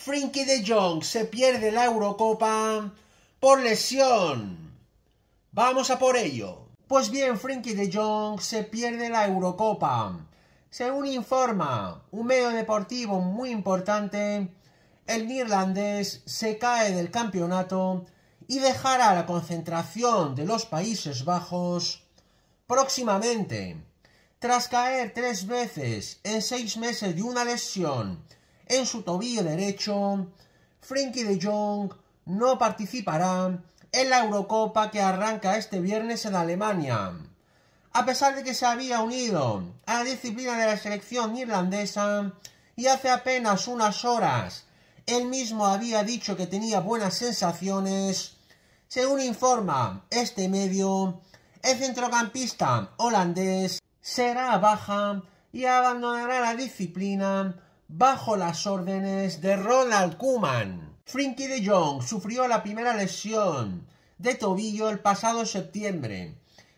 Frinky de Jong se pierde la Eurocopa por lesión. Vamos a por ello. Pues bien, Frinky de Jong se pierde la Eurocopa. Según informa un medio deportivo muy importante, el neerlandés se cae del campeonato y dejará la concentración de los Países Bajos próximamente. Tras caer tres veces en seis meses de una lesión en su tobillo derecho. Frankie de Jong no participará en la Eurocopa que arranca este viernes en Alemania. A pesar de que se había unido a la disciplina de la selección irlandesa y hace apenas unas horas él mismo había dicho que tenía buenas sensaciones, según informa este medio, el centrocampista holandés será baja y abandonará la disciplina bajo las órdenes de Ronald Koeman. Frinky de Jong sufrió la primera lesión de tobillo el pasado septiembre.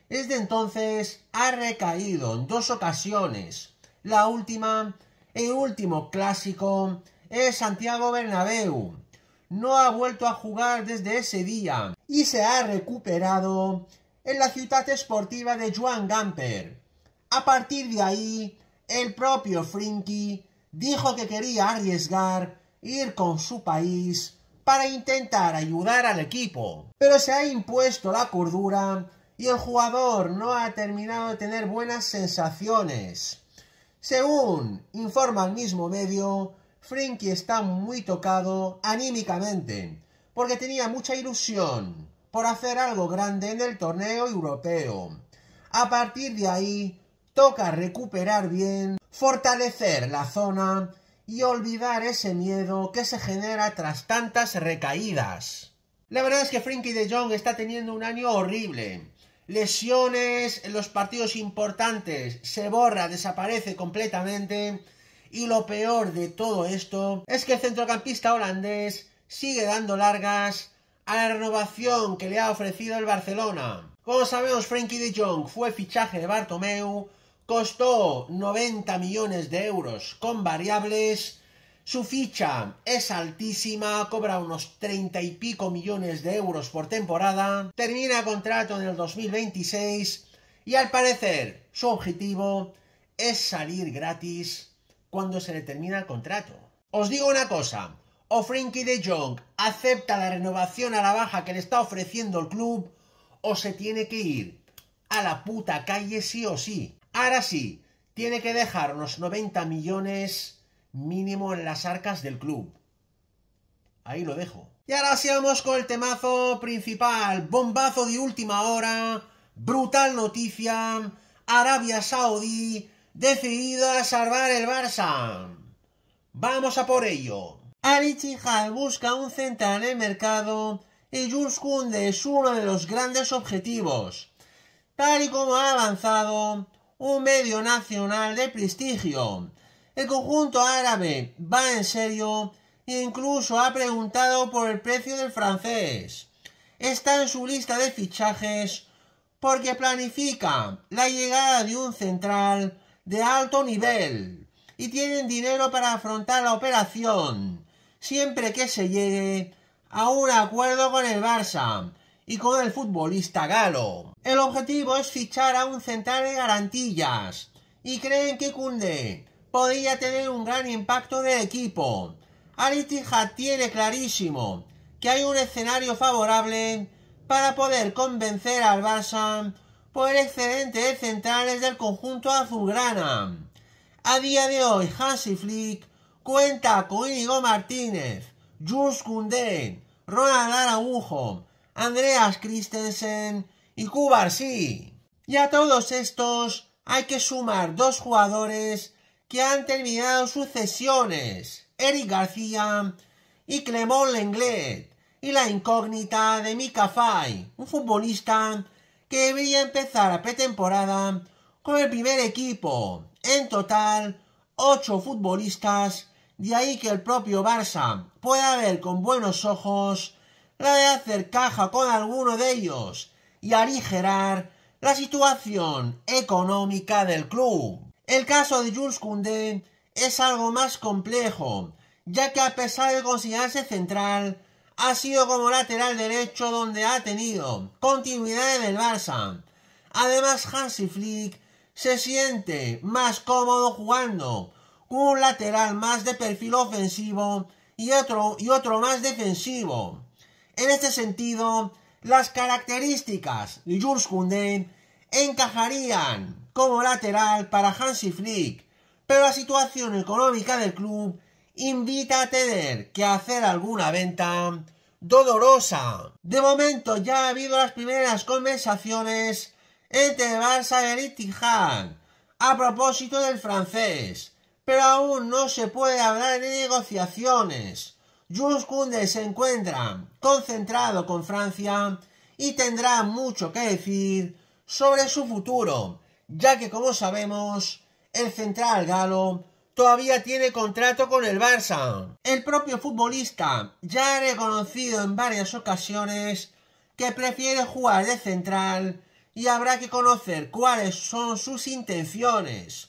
Desde entonces ha recaído en dos ocasiones. La última el último clásico es Santiago Bernabéu. No ha vuelto a jugar desde ese día y se ha recuperado en la ciudad esportiva de Juan Gamper. A partir de ahí, el propio Frinky dijo que quería arriesgar ir con su país para intentar ayudar al equipo. Pero se ha impuesto la cordura y el jugador no ha terminado de tener buenas sensaciones. Según informa el mismo medio, Frinky está muy tocado anímicamente, porque tenía mucha ilusión por hacer algo grande en el torneo europeo. A partir de ahí, toca recuperar bien fortalecer la zona y olvidar ese miedo que se genera tras tantas recaídas. La verdad es que Frankie de Jong está teniendo un año horrible. Lesiones en los partidos importantes, se borra, desaparece completamente. Y lo peor de todo esto es que el centrocampista holandés sigue dando largas a la renovación que le ha ofrecido el Barcelona. Como sabemos, Frankie de Jong fue fichaje de Bartomeu Costó 90 millones de euros con variables. Su ficha es altísima, cobra unos 30 y pico millones de euros por temporada, termina contrato en el 2026 y al parecer su objetivo es salir gratis cuando se le termina el contrato. Os digo una cosa, o Frankie de Jong acepta la renovación a la baja que le está ofreciendo el club o se tiene que ir a la puta calle sí o sí. Ahora sí, tiene que dejar unos 90 millones mínimo en las arcas del club. Ahí lo dejo. Y ahora sí vamos con el temazo principal. Bombazo de última hora. Brutal noticia. Arabia Saudí decidido a salvar el Barça. Vamos a por ello. Ali busca un central en el mercado y Jules Koundé es uno de los grandes objetivos. Tal y como ha avanzado, un medio nacional de prestigio. El conjunto árabe va en serio e incluso ha preguntado por el precio del francés. Está en su lista de fichajes porque planifica la llegada de un central de alto nivel y tienen dinero para afrontar la operación siempre que se llegue a un acuerdo con el Barça y con el futbolista galo. El objetivo es fichar a un central de garantías. y creen que Kunde podría tener un gran impacto en el equipo. Alitija tiene clarísimo que hay un escenario favorable para poder convencer al Barça por el excedente de centrales del conjunto azulgrana. A día de hoy, Hansi Flick cuenta con Íñigo Martínez, Jules Koundé, Ronald Araujo, Andreas Christensen y Kubar, Y a todos estos hay que sumar dos jugadores que han terminado sus cesiones, Eric García y Clemón Lenglet, y la incógnita de Mika Fay, un futbolista que debería empezar la pretemporada con el primer equipo. En total, ocho futbolistas, de ahí que el propio Barça pueda ver con buenos ojos de hacer caja con alguno de ellos y aligerar la situación económica del club. El caso de Jules Koundé es algo más complejo, ya que a pesar de considerarse central, ha sido como lateral derecho donde ha tenido continuidad en el Barça. Además, Hansi Flick se siente más cómodo jugando un lateral más de perfil ofensivo y otro, y otro más defensivo. En este sentido, las características de Jules Koundé encajarían como lateral para Hansi Flick, pero la situación económica del club invita a tener que hacer alguna venta dolorosa. De momento ya ha habido las primeras conversaciones entre Barça y Etihad a propósito del francés, pero aún no se puede hablar de negociaciones Jules Koundé se encuentra concentrado con Francia y tendrá mucho que decir sobre su futuro, ya que como sabemos, el central galo todavía tiene contrato con el Barça. El propio futbolista ya ha reconocido en varias ocasiones que prefiere jugar de central y habrá que conocer cuáles son sus intenciones.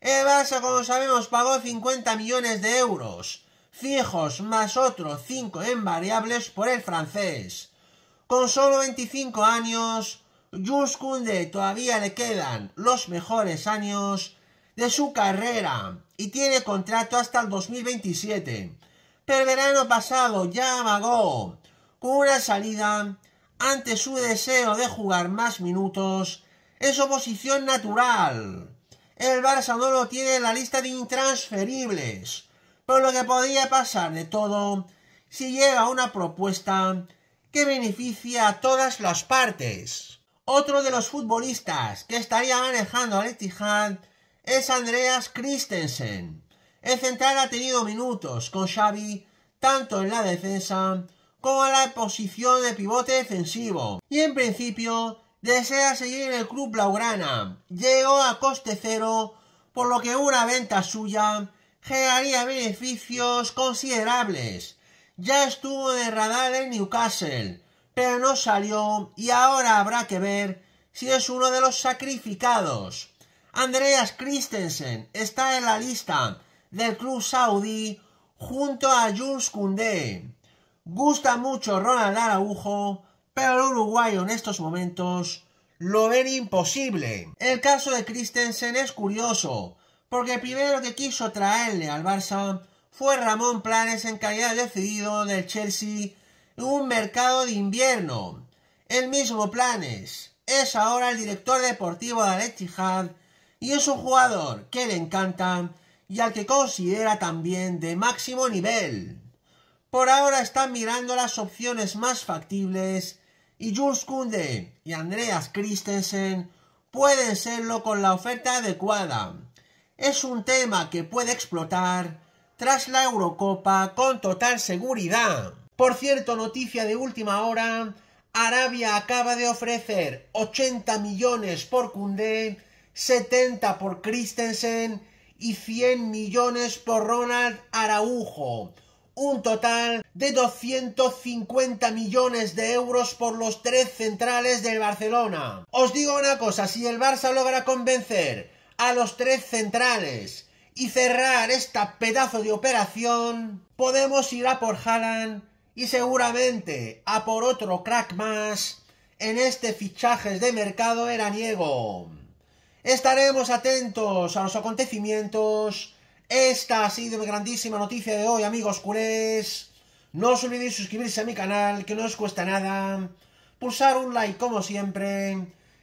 El Barça, como sabemos, pagó 50 millones de euros fijos más otros 5 en variables por el francés. Con solo 25 años, Jules todavía le quedan los mejores años de su carrera y tiene contrato hasta el 2027. Pero el verano pasado ya amagó con una salida ante su deseo de jugar más minutos es su posición natural. El Barça no lo tiene en la lista de intransferibles por lo que podría pasar de todo si llega una propuesta que beneficia a todas las partes. Otro de los futbolistas que estaría manejando a Etihad es Andreas Christensen. El central ha tenido minutos con Xavi tanto en la defensa como en la posición de pivote defensivo y en principio desea seguir en el club blaugrana. Llegó a coste cero por lo que una venta suya generaría beneficios considerables. Ya estuvo de radar en Newcastle, pero no salió y ahora habrá que ver si es uno de los sacrificados. Andreas Christensen está en la lista del club saudí junto a Jules Koundé. Gusta mucho Ronald Araujo, pero el uruguayo en estos momentos lo ven imposible. El caso de Christensen es curioso, porque el primero que quiso traerle al Barça fue Ramón Planes en calidad decidido del Chelsea en un mercado de invierno. El mismo Planes es ahora el director deportivo de Had y es un jugador que le encanta y al que considera también de máximo nivel. Por ahora están mirando las opciones más factibles y Jules Kunde y Andreas Christensen pueden serlo con la oferta adecuada es un tema que puede explotar tras la Eurocopa con total seguridad. Por cierto, noticia de última hora, Arabia acaba de ofrecer 80 millones por Koundé, 70 por Christensen y 100 millones por Ronald Araujo. Un total de 250 millones de euros por los tres centrales del Barcelona. Os digo una cosa, si el Barça logra convencer a los tres centrales y cerrar esta pedazo de operación, podemos ir a por Haaland y seguramente a por otro crack más en este fichajes de mercado niego Estaremos atentos a los acontecimientos. Esta ha sido mi grandísima noticia de hoy, amigos culés. No os olvidéis suscribirse a mi canal, que no os cuesta nada. Pulsar un like como siempre